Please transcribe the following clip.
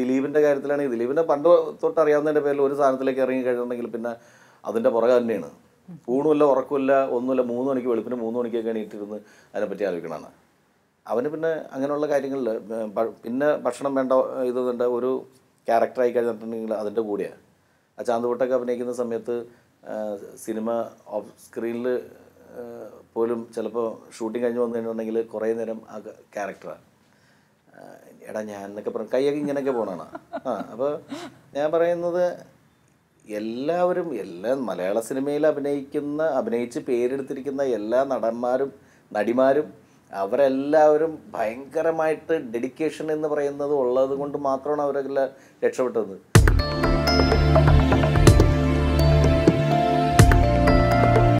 ദിലീപിൻ്റെ കാര്യത്തിലാണെങ്കിൽ ദിലീപിൻ്റെ പണ്ട് തൊട്ട് അറിയാവുന്നതിൻ്റെ പേരിൽ ഒരു സാധനത്തിലേക്ക് ഇറങ്ങി കഴിഞ്ഞിട്ടുണ്ടെങ്കിൽ പിന്നെ അതിൻ്റെ പുറകെ തന്നെയാണ് ഊണുമില്ല ഉറക്കമില്ല ഒന്നുമില്ല മൂന്ന് മണിക്ക് വെളുപ്പിന് മൂന്ന് മണിക്കൊക്കെ എണീറ്റിരുന്ന് അതിനെപ്പറ്റി ആലോചിക്കണമെന്ന് അവന് പിന്നെ അങ്ങനെയുള്ള കാര്യങ്ങളിൽ പിന്നെ ഭക്ഷണം വേണ്ട ഇതുണ്ട് ഒരു ക്യാരക്ടറായി കഴിഞ്ഞിട്ടുണ്ടെങ്കിൽ അതിൻ്റെ കൂടെയാണ് ആ ചാന്തുകൂട്ടൊക്കെ അഭിനയിക്കുന്ന സമയത്ത് സിനിമ ഓഫ് സ്ക്രീനിൽ പോലും ചിലപ്പോൾ ഷൂട്ടിംഗ് കഴിഞ്ഞ് വന്നു കഴിഞ്ഞിട്ടുണ്ടെങ്കിൽ കുറേ നേരം ആ ക്യാരക്ടറാണ് എടാ ഞാൻ എന്നൊക്കെ പറഞ്ഞു കൈയൊക്കെ ഇങ്ങനെയൊക്കെ പോകണമാണ് ആ അപ്പോൾ ഞാൻ പറയുന്നത് എല്ലാവരും എല്ലാ മലയാള സിനിമയിൽ അഭിനയിക്കുന്ന അഭിനയിച്ച് പേരെടുത്തിരിക്കുന്ന എല്ലാ നടന്മാരും നടിമാരും അവരെല്ലാവരും ഭയങ്കരമായിട്ട് ഡെഡിക്കേഷൻ എന്ന് പറയുന്നത് ഉള്ളത് കൊണ്ട് മാത്രമാണ് അവരെല്ലാം രക്ഷപ്പെട്ടത്